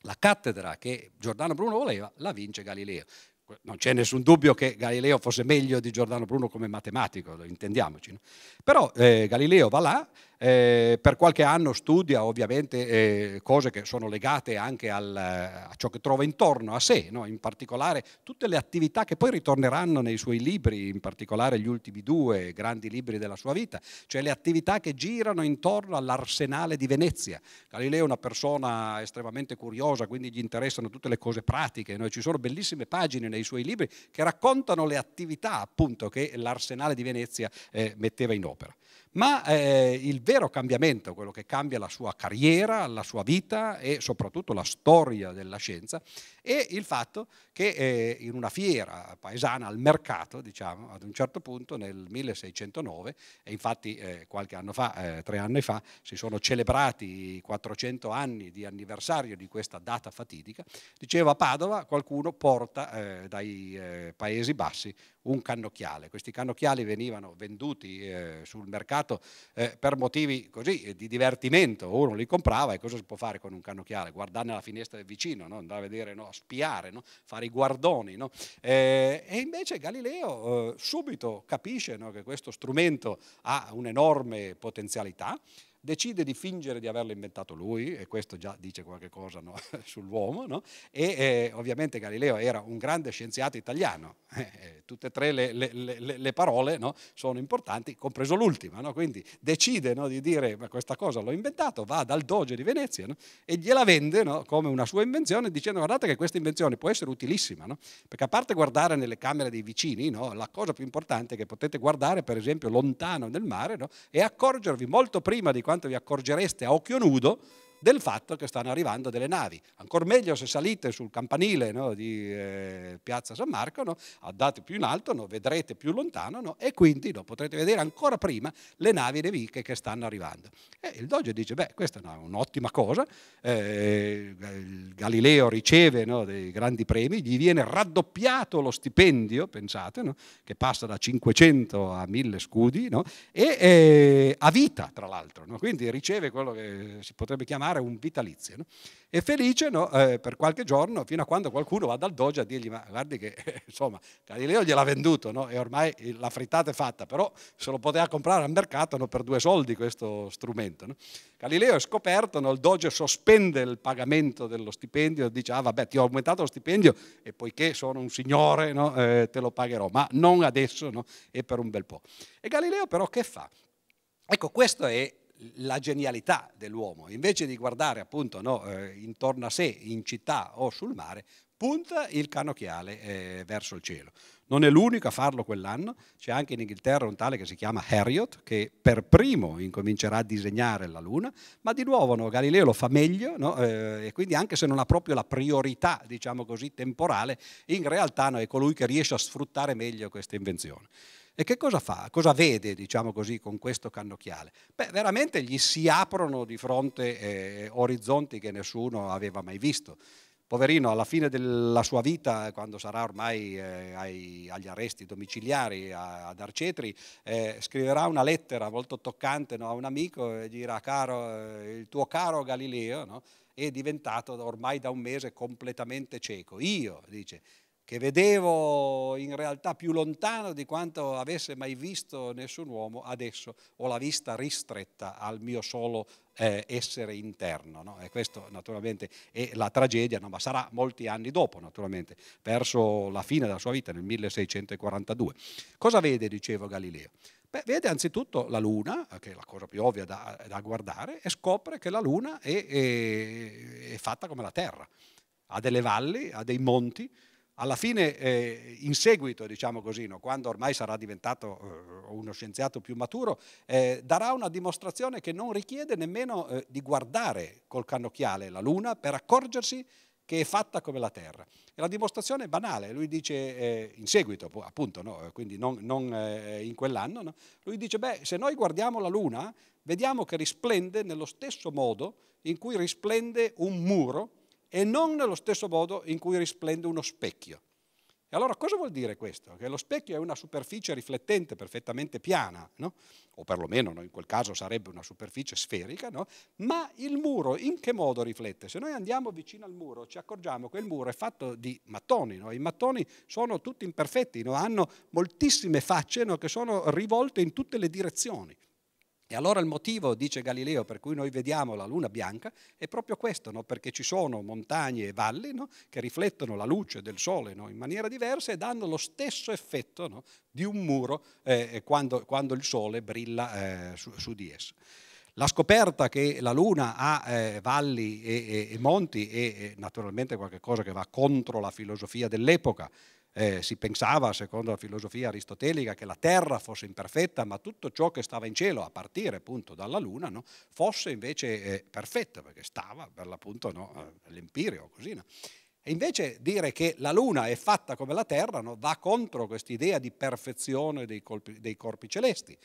La cattedra che Giordano Bruno voleva la vince Galileo non c'è nessun dubbio che Galileo fosse meglio di Giordano Bruno come matematico, intendiamoci. No? Però eh, Galileo va là, eh, per qualche anno studia ovviamente eh, cose che sono legate anche al, eh, a ciò che trova intorno a sé, no? in particolare tutte le attività che poi ritorneranno nei suoi libri, in particolare gli ultimi due grandi libri della sua vita, cioè le attività che girano intorno all'arsenale di Venezia. Galileo è una persona estremamente curiosa, quindi gli interessano tutte le cose pratiche, no? ci sono bellissime pagine nei suoi libri che raccontano le attività appunto che l'arsenale di Venezia eh, metteva in opera ma eh, il vero cambiamento, quello che cambia la sua carriera, la sua vita e soprattutto la storia della scienza, è il fatto che eh, in una fiera paesana al mercato, diciamo, ad un certo punto nel 1609, e infatti eh, qualche anno fa, eh, tre anni fa, si sono celebrati i 400 anni di anniversario di questa data fatidica, diceva a Padova qualcuno porta eh, dai eh, Paesi Bassi un cannocchiale. Questi cannocchiali venivano venduti eh, sul mercato eh, per motivi così eh, di divertimento, uno li comprava e cosa si può fare con un cannocchiale? Guardare nella finestra del vicino, no? andare a vedere, no? spiare, no? fare i guardoni. Eh, e invece Galileo eh, subito capisce che questo strumento ha un'enorme potenzialità decide di fingere di averlo inventato lui, e questo già dice qualche cosa no? sull'uomo, no? e eh, ovviamente Galileo era un grande scienziato italiano, eh, eh, tutte e tre le, le, le, le parole no? sono importanti, compreso l'ultima, quindi decide di dire ma questa cosa l'ho inventato, va dal doge di Venezia e gliela vende come una sua invenzione dicendo guardate che questa invenzione può essere utilissima, perché a parte guardare nelle camere dei vicini, la cosa più importante è che potete guardare per esempio lontano nel mare e accorgervi molto prima di quando quanto vi accorgereste a occhio nudo del fatto che stanno arrivando delle navi. Ancora meglio se salite sul campanile no, di eh, Piazza San Marco, no, andate più in alto, no, vedrete più lontano e quindi potrete vedere ancora prima le navi nemiche che stanno arrivando. E il doge dice, beh, questa è un'ottima cosa, eh, Galileo riceve dei grandi premi, gli viene raddoppiato lo stipendio, pensate, che passa da 500 a 1000 scudi, e eh, a vita, tra l'altro, quindi riceve quello che si potrebbe chiamare pagare un vitalizio. No? E felice no? eh, per qualche giorno, fino a quando qualcuno va dal doge a dirgli, ma guardi che, eh, insomma, Galileo gliel'ha venduto, no? e ormai la frittata è fatta, però se lo poteva comprare al mercato per due soldi questo strumento. Galileo è scoperto, il doge sospende il pagamento dello stipendio, dice, ah vabbè, ti ho aumentato lo stipendio e poiché sono un signore eh, te lo pagherò, ma non adesso e per un bel po'. E Galileo però che fa? Ecco, questo è la genialità dell'uomo, invece di guardare appunto no, eh, intorno a sé, in città o sul mare, punta il cannocchiale eh, verso il cielo. Non è l'unico a farlo quell'anno, c'è anche in Inghilterra un tale che si chiama Harriot che per primo incomincerà a disegnare la Luna, ma di nuovo no, Galileo lo fa meglio no? eh, e quindi anche se non ha proprio la priorità, diciamo così, temporale, in realtà no, è colui che riesce a sfruttare meglio questa invenzione. E che cosa fa? Cosa vede, diciamo così, con questo cannocchiale? Beh, veramente gli si aprono di fronte eh, orizzonti che nessuno aveva mai visto. Poverino, alla fine della sua vita, quando sarà ormai eh, ai, agli arresti domiciliari a, ad Arcetri, eh, scriverà una lettera molto toccante no, a un amico e dirà, caro, eh, il tuo caro Galileo, no? è diventato ormai da un mese completamente cieco. Io, dice, che vedevo in realtà più lontano di quanto avesse mai visto nessun uomo, adesso ho la vista ristretta al mio solo eh, essere interno. No? E questo naturalmente è la tragedia, no? ma sarà molti anni dopo, naturalmente, verso la fine della sua vita, nel 1642. Cosa vede, dicevo Galileo? Beh, vede anzitutto la Luna, che è la cosa più ovvia da, da guardare, e scopre che la Luna è, è, è fatta come la Terra. Ha delle valli, ha dei monti, alla fine, eh, in seguito, diciamo così, no, quando ormai sarà diventato eh, uno scienziato più maturo, eh, darà una dimostrazione che non richiede nemmeno eh, di guardare col cannocchiale la Luna per accorgersi che è fatta come la Terra. E la dimostrazione è banale, lui dice eh, in seguito, appunto, no, eh, quindi non, non in quell'anno, no, lui dice, beh, se noi guardiamo la Luna, vediamo che risplende nello stesso modo in cui risplende un muro e non nello stesso modo in cui risplende uno specchio. E allora cosa vuol dire questo? Che lo specchio è una superficie riflettente perfettamente piana, no? o perlomeno no? in quel caso sarebbe una superficie sferica, no? ma il muro in che modo riflette? Se noi andiamo vicino al muro ci accorgiamo che il muro è fatto di mattoni, i mattoni sono tutti imperfetti, hanno moltissime facce che sono rivolte in tutte le direzioni. E allora il motivo, dice Galileo, per cui noi vediamo la luna bianca è proprio questo, no? perché ci sono montagne e valli no? che riflettono la luce del sole no? in maniera diversa e danno lo stesso effetto di un muro eh, eh, quando, quando, il sole brilla eh, su, su, di esso. La scoperta che la Luna ha eh, valli e, e, e monti è naturalmente qualcosa che va contro la filosofia dell'epoca, eh, si pensava, secondo la filosofia aristotelica, che la Terra fosse imperfetta, ma tutto ciò che stava in cielo, a partire appunto dalla Luna, no, fosse invece eh, perfetta, perché stava per l'appunto no, all'empirio, così. No? E invece dire che la Luna è fatta come la Terra no, va contro quest'idea di perfezione dei, colpi, dei corpi celesti.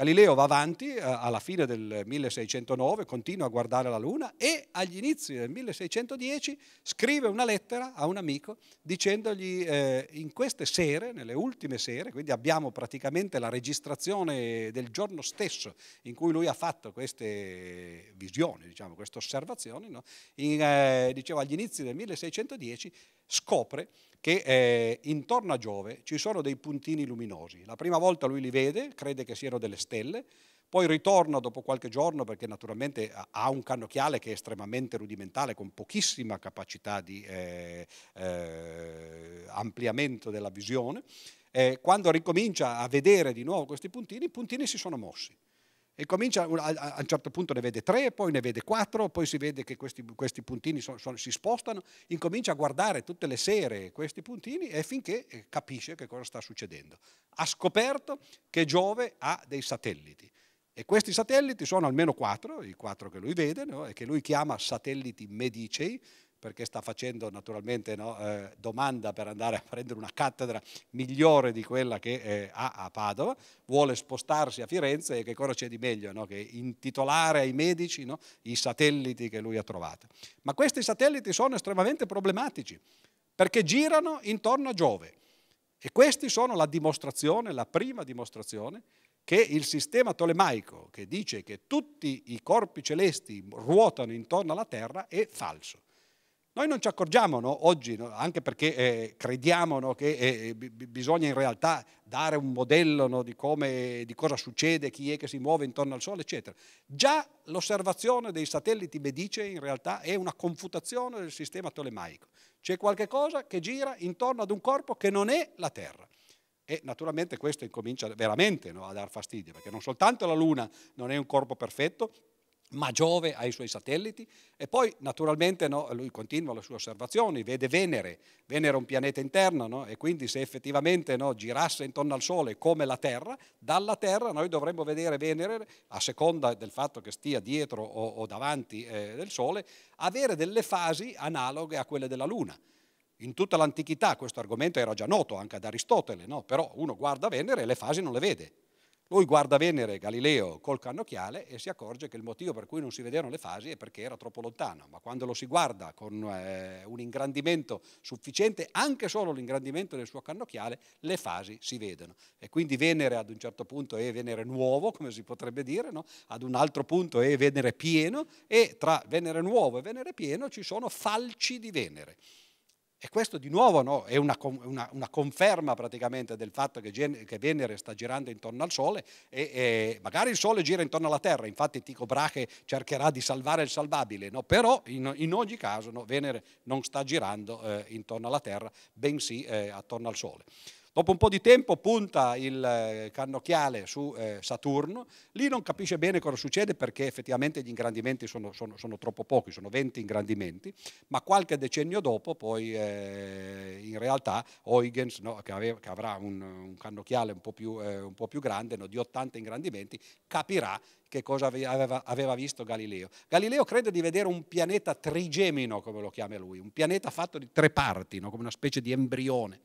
Galileo va avanti eh, alla fine del 1609, continua a guardare la Luna e agli inizi del 1610 scrive una lettera a un amico dicendogli eh, in queste sere, nelle ultime sere, quindi abbiamo praticamente la registrazione del giorno stesso in cui lui ha fatto queste visioni, diciamo, queste osservazioni, no? in, eh, dicevo agli inizi del 1610 scopre che eh, intorno a Giove ci sono dei puntini luminosi. La prima volta lui li vede, crede che siano delle stelle, poi ritorna dopo qualche giorno perché naturalmente ha un cannocchiale che è estremamente rudimentale, con pochissima capacità di eh, eh, ampliamento della visione. Eh, quando ricomincia a vedere di nuovo questi puntini, i puntini si sono mossi e comincia a, un certo punto ne vede tre, poi ne vede quattro, poi si vede che questi, questi puntini so, so, si spostano, incomincia a guardare tutte le sere questi puntini e finché eh, capisce che cosa sta succedendo. Ha scoperto che Giove ha dei satelliti e questi satelliti sono almeno quattro, i quattro che lui vede no? e che lui chiama satelliti medicei, perché sta facendo naturalmente no, eh, domanda per andare a prendere una cattedra migliore di quella che eh, ha a Padova, vuole spostarsi a Firenze e che cosa c'è di meglio no, che intitolare ai medici no, i satelliti che lui ha trovato. Ma questi satelliti sono estremamente problematici perché girano intorno a Giove e questi sono la dimostrazione, la prima dimostrazione che il sistema tolemaico che dice che tutti i corpi celesti ruotano intorno alla Terra è falso noi non ci accorgiamo no, oggi, no, anche perché eh, crediamo no, che eh, eh b- bisogna in realtà dare un modello di, come, di, cosa succede, chi è che si muove intorno al Sole, eccetera. Già l'osservazione dei satelliti Medice in realtà è una confutazione del sistema tolemaico. C'è qualcosa che gira intorno ad un corpo che non è la Terra. E naturalmente questo incomincia veramente a dar fastidio, perché non soltanto la Luna non è un corpo perfetto, ma Giove ha i suoi satelliti e poi naturalmente no, lui continua le sue osservazioni, vede Venere, Venere è un pianeta interno no? e quindi se effettivamente no, girasse intorno al Sole come la Terra, dalla Terra noi dovremmo vedere Venere, a seconda del fatto che stia dietro o, o davanti eh, del Sole, avere delle fasi analoghe a quelle della Luna. In tutta l'antichità questo argomento era già noto anche ad Aristotele, però uno guarda Venere e le fasi non le vede, lui guarda Venere, Galileo, col cannocchiale e si accorge che il motivo per cui non si vedevano le fasi è perché era troppo lontano, ma quando lo si guarda con eh, un ingrandimento sufficiente, anche solo l'ingrandimento del suo cannocchiale, le fasi si vedono. E quindi Venere ad un certo punto è Venere nuovo, come si potrebbe dire, no? ad un altro punto è Venere pieno e tra Venere nuovo e Venere pieno ci sono falci di Venere. E questo di nuovo no, è una, una, una, conferma praticamente del fatto che, che, Venere sta girando intorno al Sole e, e, magari il Sole gira intorno alla Terra, infatti Tico Brache cercherà di salvare il salvabile, no? però in, in, ogni caso no, Venere non sta girando eh, intorno alla Terra, bensì eh, attorno al Sole. Dopo un po' di tempo punta il eh, cannocchiale su eh, Saturno, lì non capisce bene cosa succede perché effettivamente gli ingrandimenti sono, sono, sono troppo pochi, sono 20 ingrandimenti, ma qualche decennio dopo poi eh, in realtà Huygens, no, che, aveva, che, avrà un, un, cannocchiale un po' più, eh, un po più grande, no, di 80 ingrandimenti, capirà che cosa aveva, aveva, visto Galileo. Galileo crede di vedere un pianeta trigemino, come lo chiama lui, un pianeta fatto di tre parti, no, come una specie di embrione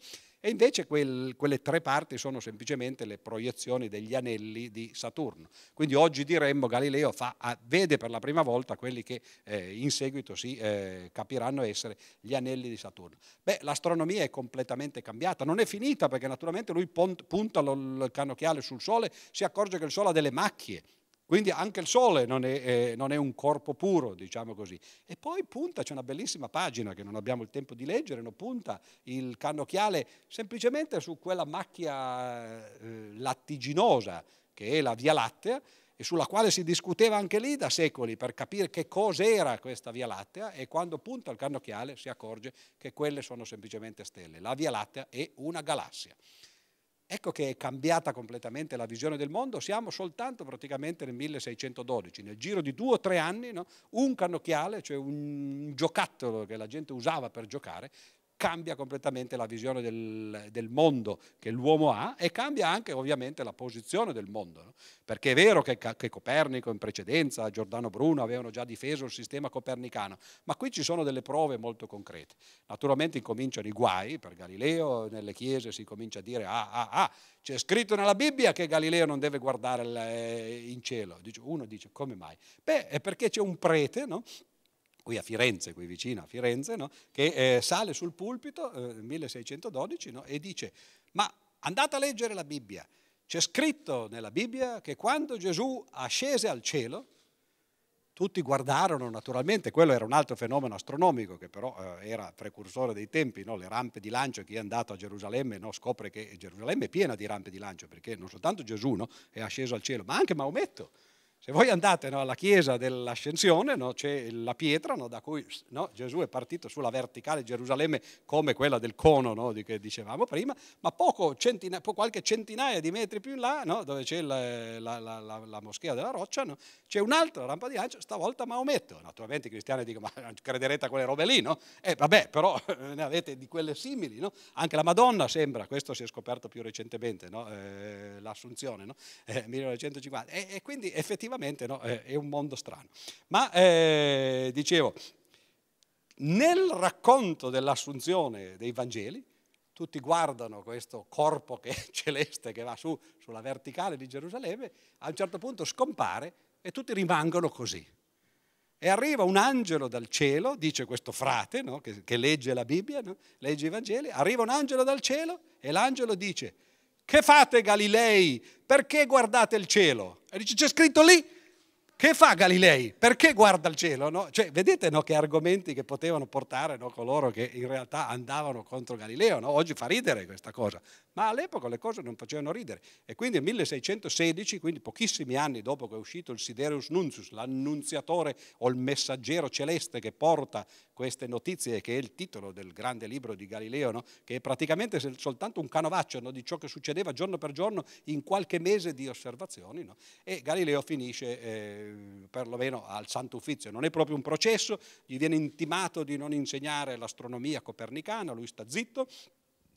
e invece quel, quelle tre parti sono semplicemente le proiezioni degli anelli di Saturno. Quindi oggi diremmo Galileo fa, vede per la prima volta quelli che eh, in seguito si eh, capiranno essere gli anelli di Saturno. Beh, l'astronomia è completamente cambiata, non è finita perché naturalmente lui punta il cannocchiale sul Sole, si accorge che il Sole ha delle macchie quindi anche il Sole non è, eh, non è, un corpo puro, diciamo così. E poi punta, c'è una bellissima pagina che non abbiamo il tempo di leggere, no? punta il cannocchiale semplicemente su quella macchia eh, lattiginosa che è la Via Lattea e sulla quale si discuteva anche lì da secoli per capire che cos'era questa Via Lattea e quando punta il cannocchiale si accorge che quelle sono semplicemente stelle. La Via Lattea è una galassia. Ecco che è cambiata completamente la visione del mondo, siamo soltanto praticamente nel 1612, nel giro di due o tre anni no? un cannocchiale, cioè un giocattolo che la gente usava per giocare, cambia completamente la visione del, del mondo che l'uomo ha e cambia anche ovviamente la posizione del mondo. No? Perché è vero che, che, Copernico in precedenza, Giordano Bruno avevano già difeso il sistema copernicano, ma qui ci sono delle prove molto concrete. Naturalmente incominciano i guai per Galileo, nelle chiese si comincia a dire ah ah ah, c'è scritto nella Bibbia che Galileo non deve guardare eh, in cielo. Uno dice come mai? Beh, è perché c'è un prete, no? qui a Firenze, qui vicino a Firenze, no? che eh, sale sul pulpito, eh, 1612, no? e dice, ma andate a leggere la Bibbia, c'è scritto nella Bibbia che quando Gesù ascese al cielo, tutti guardarono naturalmente, quello era un altro fenomeno astronomico che però eh, era precursore dei tempi, no? le rampe di lancio, chi è andato a Gerusalemme no? scopre che Gerusalemme è piena di rampe di lancio perché non soltanto Gesù no? è asceso al cielo, ma anche Maometto se voi andate no, alla chiesa dell'Ascensione, no, c'è la pietra no, da cui Gesù è partito sulla verticale Gerusalemme come quella del cono di, che dicevamo prima, ma poco, centina, qualche centinaia di metri più in là, dove c'è la, la, la, la, moschea della roccia, c'è un'altra rampa di lancio, stavolta Maometto. Naturalmente i cristiani dicono, ma non crederete a quelle robe lì, no? Eh vabbè, però ne avete di quelle simili, Anche la Madonna sembra, questo si è scoperto più recentemente, eh, l'Assunzione, eh, 1950. E, e quindi effettivamente effettivamente no, eh, è un mondo strano. Ma eh, dicevo, nel racconto dell'assunzione dei Vangeli, tutti guardano questo corpo che è celeste che va su sulla verticale di Gerusalemme, a un certo punto scompare e tutti rimangono così. E arriva un angelo dal cielo, dice questo frate no, che, che, legge la Bibbia, no, legge i Vangeli, arriva un angelo dal cielo e l'angelo dice che fate Galilei? Perché guardate il cielo? E dice, c'è scritto lì, che fa Galilei? Perché guarda il cielo? No? Cioè, vedete no, che argomenti che potevano portare no, coloro che in realtà andavano contro Galileo? Oggi fa ridere questa cosa, ma all'epoca le cose non facevano ridere. E quindi nel 1616, quindi pochissimi anni dopo che è uscito il Siderius Nuncius, l'annunziatore o il messaggero celeste che porta queste notizie, che è il titolo del grande libro di Galileo, no? che è praticamente soltanto un canovaccio no? di ciò che succedeva giorno per giorno in qualche mese di osservazioni, no? e Galileo finisce eh, perlomeno al Santo Uffizio. Non è proprio un processo, gli viene intimato di non insegnare l'astronomia copernicana, lui sta zitto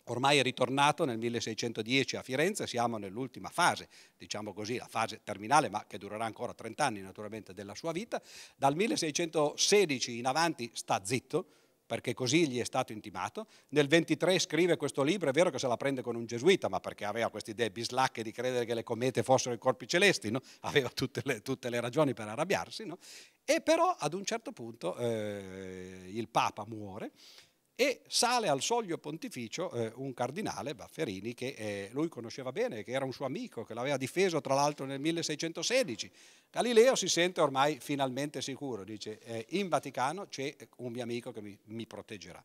Ormai è ritornato nel 1610 a Firenze, siamo nell'ultima fase, diciamo così, la fase terminale, ma che durerà ancora 30 anni naturalmente della sua vita. Dal 1616 in avanti sta zitto, perché così gli è stato intimato. Nel 23 scrive questo libro, è vero che se la prende con un gesuita, ma perché aveva queste idee bislacche di credere che le comete fossero i corpi celesti, no? aveva tutte le, tutte le, ragioni per arrabbiarsi, no? e però ad un certo punto eh, il Papa muore e sale al soglio pontificio eh, un cardinale, Bafferini, che eh, lui conosceva bene, che era un suo amico, che l'aveva difeso tra l'altro nel 1616. Galileo si sente ormai finalmente sicuro, dice eh, in Vaticano c'è un mio amico che mi, mi proteggerà.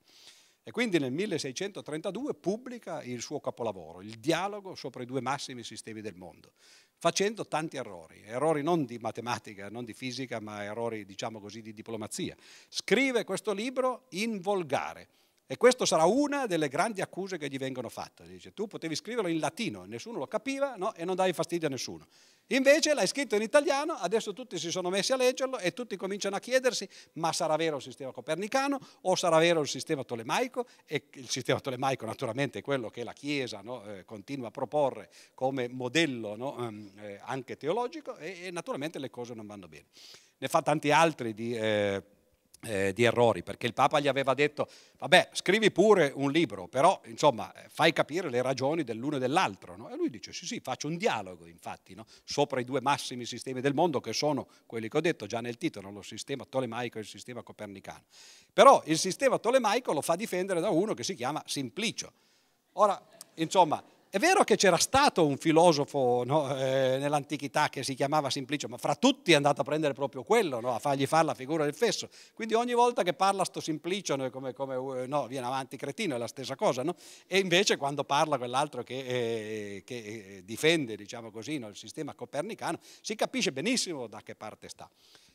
E quindi nel 1632 pubblica il suo capolavoro, il dialogo sopra i due massimi sistemi del mondo, facendo tanti errori, errori non di matematica, non di fisica, ma errori diciamo così di diplomazia. Scrive questo libro in volgare e questa sarà una delle grandi accuse che gli vengono fatte. Dice, tu potevi scriverlo in latino, nessuno lo capiva no? e non dai fastidio a nessuno. Invece l'hai scritto in italiano, adesso tutti si sono messi a leggerlo e tutti cominciano a chiedersi ma sarà vero il sistema copernicano o sarà vero il sistema tolemaico? E il sistema tolemaico naturalmente è quello che la Chiesa no? eh, continua a proporre come modello no? Ehm, eh, anche teologico e, e, naturalmente le cose non vanno bene. Ne fa tanti altri di... Eh, eh, di errori, perché il Papa gli aveva detto, vabbè, scrivi pure un libro, però insomma eh, fai capire le ragioni dell'uno e dell'altro. No? E lui dice, sì, sì, faccio un dialogo, infatti, no? sopra i due massimi sistemi del mondo, che sono quelli che ho detto già nel titolo, lo sistema tolemaico e il sistema copernicano. Però il sistema tolemaico lo fa difendere da uno che si chiama Simplicio. Ora, insomma, è vero che c'era stato un filosofo no, eh, nell'antichità che si chiamava Simplicio, ma fra tutti è andato a prendere proprio quello, no, a fargli fare la figura del fesso. Quindi ogni volta che parla sto Simplicio come, come eh, no, viene avanti cretino, è la stessa cosa. E invece quando parla quell'altro che, eh, che eh, difende diciamo così, il sistema copernicano, si capisce benissimo da che parte sta.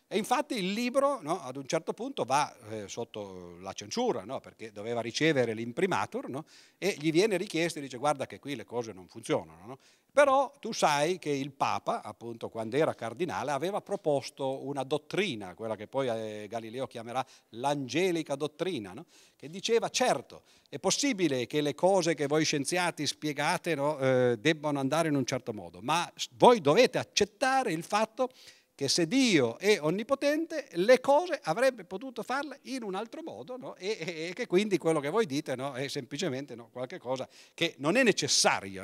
E infatti il libro no, ad un certo punto va eh, sotto la censura, no, perché doveva ricevere l'imprimatur no, e gli viene richiesto, e dice guarda che qui le cose non funzionano. Però tu sai che il Papa, appunto quando era cardinale, aveva proposto una dottrina, quella che poi eh, Galileo chiamerà l'angelica dottrina, che diceva certo, è possibile che le cose che voi scienziati spiegate eh, debbano andare in un certo modo, ma voi dovete accettare il fatto che se Dio è onnipotente, le cose avrebbe potuto farle in un altro modo no? e, e, e, che quindi quello che voi dite no? è semplicemente no? qualcosa che non è necessario.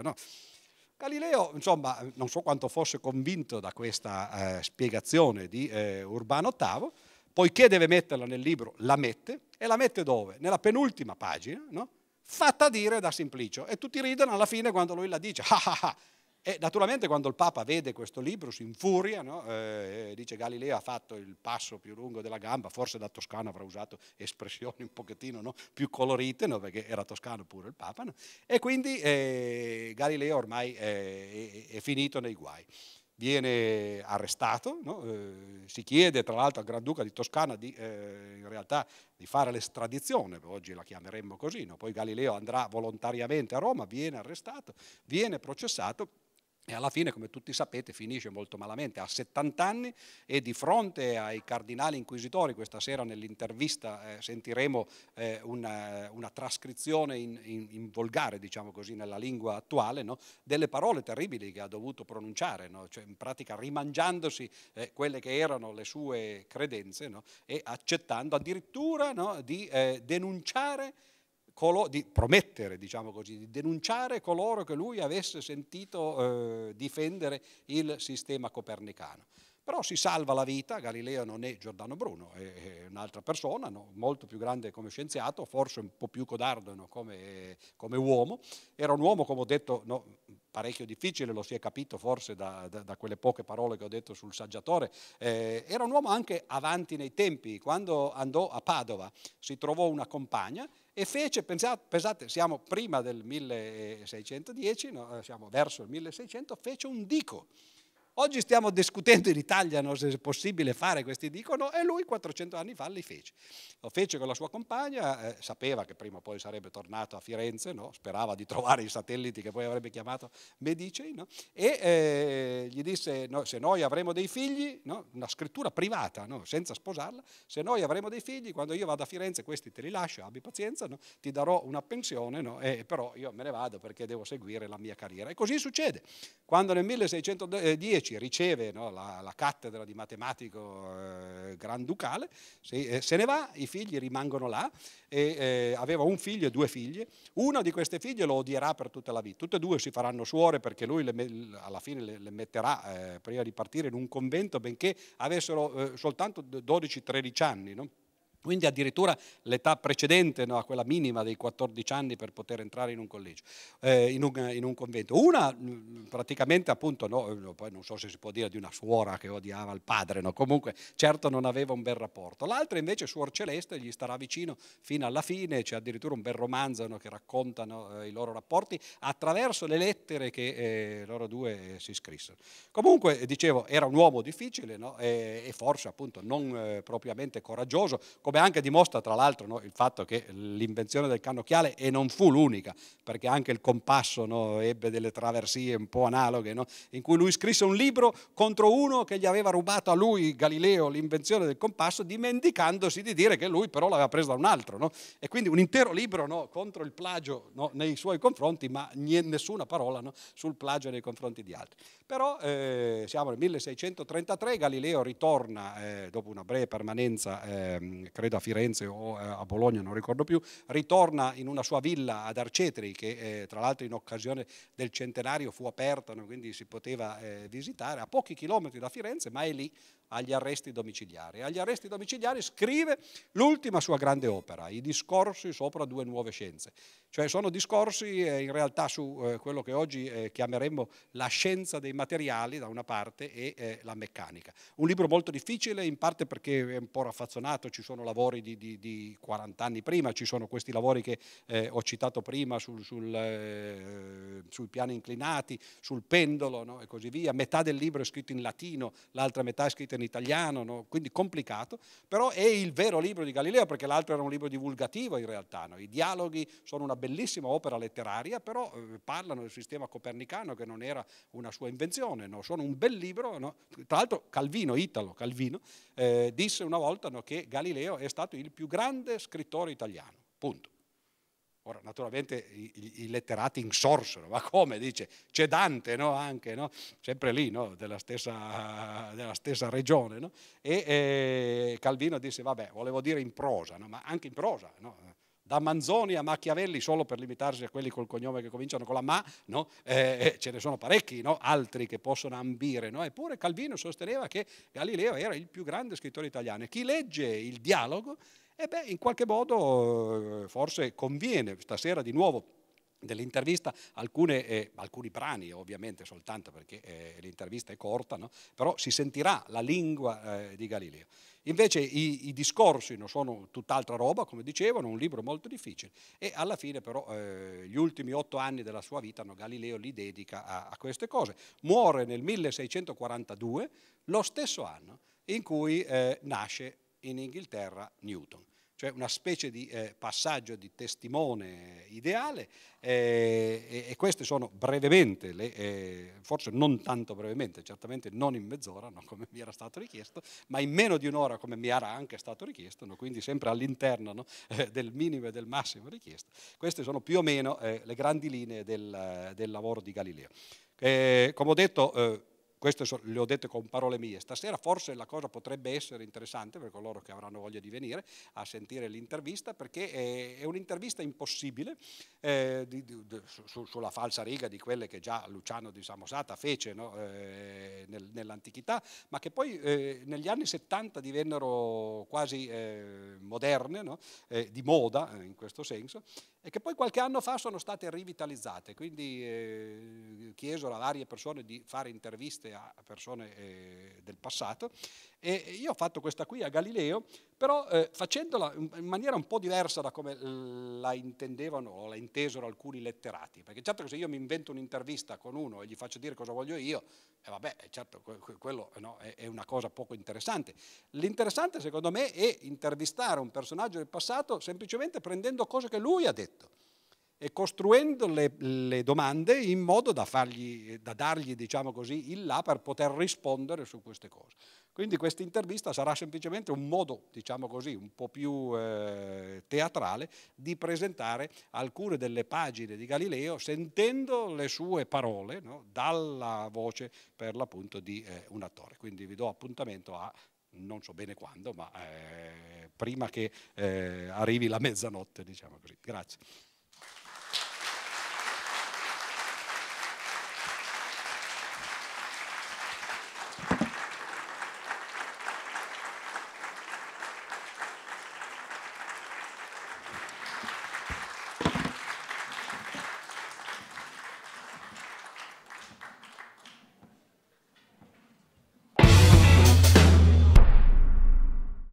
Galileo, insomma, non so quanto fosse convinto da questa eh, spiegazione di eh, Urbano VIII, poiché deve metterla nel libro, la mette, e la mette dove? Nella penultima pagina, fatta dire da Simplicio. E tutti ridono alla fine quando lui la dice, ah ah ah, e naturalmente quando il Papa vede questo libro si infuria, no? eh, dice Galileo ha fatto il passo più lungo della gamba, forse da toscano avrà usato espressioni un pochettino no? più colorite, no? perché era toscano pure il Papa, e quindi eh, Galileo ormai è, è, è finito nei guai viene arrestato, no? eh, si chiede tra l'altro al Granduca di Toscana di, eh, in realtà di fare l'estradizione, oggi la chiameremmo così, no? poi Galileo andrà volontariamente a Roma, viene arrestato, viene processato e alla fine, come tutti sapete, finisce molto malamente. Ha 70 anni e di fronte ai cardinali inquisitori, questa sera nell'intervista eh, sentiremo eh, una, una, trascrizione in, in, in, volgare, diciamo così, nella lingua attuale, no? delle parole terribili che ha dovuto pronunciare, no? cioè, in pratica rimangiandosi eh, quelle che erano le sue credenze no? e accettando addirittura di eh, denunciare di promettere, diciamo così, di denunciare coloro che lui avesse sentito eh, difendere il sistema copernicano. Però si salva la vita, Galileo non è Giordano Bruno, è un'altra persona, no? molto più grande come scienziato, forse un po' più codardo come, come, uomo. Era un uomo, come ho detto, no, parecchio difficile, lo si è capito forse da, da, da, quelle poche parole che ho detto sul saggiatore, eh, era un uomo anche avanti nei tempi. Quando andò a Padova si trovò una compagna e fece, pensate, siamo prima del 1610, no, siamo verso il 1600, fece un dico Oggi stiamo discutendo in Italia no, se è possibile fare questi dicono e lui 400 anni fa li fece. Lo fece con la sua compagna, eh, sapeva che prima o poi sarebbe tornato a Firenze, no? sperava di trovare i satelliti che poi avrebbe chiamato Medici no? e eh, gli disse se noi avremo dei figli, una scrittura privata, senza sposarla, se noi avremo dei figli quando io vado a Firenze questi te li lascio, abbi pazienza, ti darò una pensione, e, però io me ne vado perché devo seguire la mia carriera. E così succede. Quando nel 1610 10 riceve no, la, la, cattedra di matematico eh, granducale, si, eh, se ne va, i figli rimangono là, e, eh, aveva un figlio e due figlie, una di queste figlie lo odierà per tutta la vita, tutte e due si faranno suore perché lui le, alla fine le, le metterà eh, prima di partire in un convento benché avessero eh, soltanto 12-13 anni. No? Quindi addirittura l'età precedente no, a quella minima dei 14 anni per poter entrare in un collegio, eh, in, un, in, un, convento. Una mm, mm, praticamente appunto, eh, no, poi non so se si può dire di una suora che odiava il padre, no, comunque certo non aveva un bel rapporto. L'altra invece, Suor Celeste, gli starà vicino fino alla fine, c'è addirittura un bel romanzo che raccontano eh, i loro rapporti attraverso le lettere che eh, loro due eh, si scrissero. Comunque, eh, dicevo, era un uomo difficile e, e, forse appunto non propriamente coraggioso come anche dimostra tra l'altro no, il fatto che l'invenzione del cannocchiale e non fu l'unica, perché anche il compasso no, ebbe delle traversie un po' analoghe, no, in cui lui scrisse un libro contro uno che gli aveva rubato a lui, Galileo, l'invenzione del compasso, dimenticandosi di dire che lui però l'aveva presa da un altro. E quindi un intero libro contro il plagio nei suoi confronti, ma nessuna parola sul plagio nei confronti di altri. Però eh, siamo nel 1633, Galileo ritorna eh, dopo una breve permanenza eh, credo a Firenze o eh, a Bologna, non ricordo più, ritorna in una sua villa ad Arcetri che eh, tra l'altro in occasione del centenario fu aperta, quindi si poteva eh, visitare, a pochi chilometri da Firenze, ma è lì agli arresti domiciliari. Agli arresti domiciliari scrive l'ultima sua grande opera, i discorsi sopra due nuove scienze. Cioè sono discorsi eh, in realtà su eh, quello che oggi eh, chiameremmo la scienza dei materiali da una parte e eh, la meccanica. Un libro molto difficile in parte perché è un po' raffazzonato, ci sono lavori di, di, di 40 anni prima, ci sono questi lavori che eh, ho citato prima sul, sul, eh, sui piani inclinati, sul pendolo no? e così via. Metà del libro è scritto in latino, l'altra metà è scritta in in italiano, no? quindi complicato, però è il vero libro di Galileo perché l'altro era un libro divulgativo in realtà. No? I dialoghi sono una bellissima opera letteraria, però eh, parlano del sistema copernicano che non era una sua invenzione, no? sono un bel libro. Tra l'altro Calvino, Italo Calvino, eh, disse una volta che Galileo è stato il più grande scrittore italiano, punto. Ora, naturalmente i, i letterati insorsero, ma come dice? C'è Dante, no? Anche, no? Sempre lì, no? Della stessa, della stessa regione, no? E eh, Calvino disse, vabbè, volevo dire in prosa, no? Ma anche in prosa, no? da Manzoni a Machiavelli, solo per limitarsi a quelli col cognome che cominciano con la Ma, no? eh, eh ce ne sono parecchi, no? altri che possono ambire. No? Eppure Calvino sosteneva che Galileo era il più grande scrittore italiano. E chi legge il dialogo e beh, in qualche modo eh, forse conviene stasera di nuovo dell'intervista alcune, eh, alcuni brani ovviamente soltanto perché eh, l'intervista è corta, no? però si sentirà la lingua eh, di Galileo. Invece i, i discorsi non sono tutt'altra roba, come dicevano, un libro molto difficile e alla fine però eh, gli ultimi otto anni della sua vita no, Galileo li dedica a, a queste cose. Muore nel 1642, lo stesso anno in cui eh, nasce in Inghilterra Newton cioè una specie di eh, passaggio di testimone ideale eh, e, queste sono brevemente, le, eh, forse non tanto brevemente, certamente non in mezz'ora no, come mi era stato richiesto, ma in meno di un'ora come mi era anche stato richiesto, no, quindi sempre all'interno no, del minimo e del massimo richiesto. Queste sono più o meno eh, le grandi linee del, del, lavoro di Galileo. Eh, come ho detto eh, queste so, le ho dette con parole mie. Stasera forse la cosa potrebbe essere interessante per coloro che avranno voglia di venire a sentire l'intervista, perché è, è un'intervista impossibile eh, di, di, di, su, sulla falsa riga di quelle che già Luciano di Samosata fece no? eh, nel, nell'antichità, ma che poi eh, negli anni 70 divennero quasi eh, moderne, no? Eh, di moda eh, in questo senso, e che poi qualche anno fa sono state rivitalizzate, quindi eh, chiesero a varie persone di fare interviste a persone eh, del passato e io ho fatto questa qui a Galileo, però eh, facendola in maniera un po' diversa da come eh, la intendevano o la intesero alcuni letterati, perché certo che se io mi invento un'intervista con uno e gli faccio dire cosa voglio io, eh, vabbè, certo, quello no, è una cosa poco interessante. L'interessante secondo me è intervistare un personaggio del passato semplicemente prendendo cose che lui ha detto e costruendo le, le domande in modo da, fargli, da dargli diciamo così, il là per poter rispondere su queste cose. Quindi questa intervista sarà semplicemente un modo, diciamo così, un po' più eh, teatrale di presentare alcune delle pagine di Galileo sentendo le sue parole no? dalla voce per l'appunto di eh, un attore. Quindi vi do appuntamento a non so bene quando, ma eh, prima che eh, arrivi la mezzanotte, diciamo così. Grazie.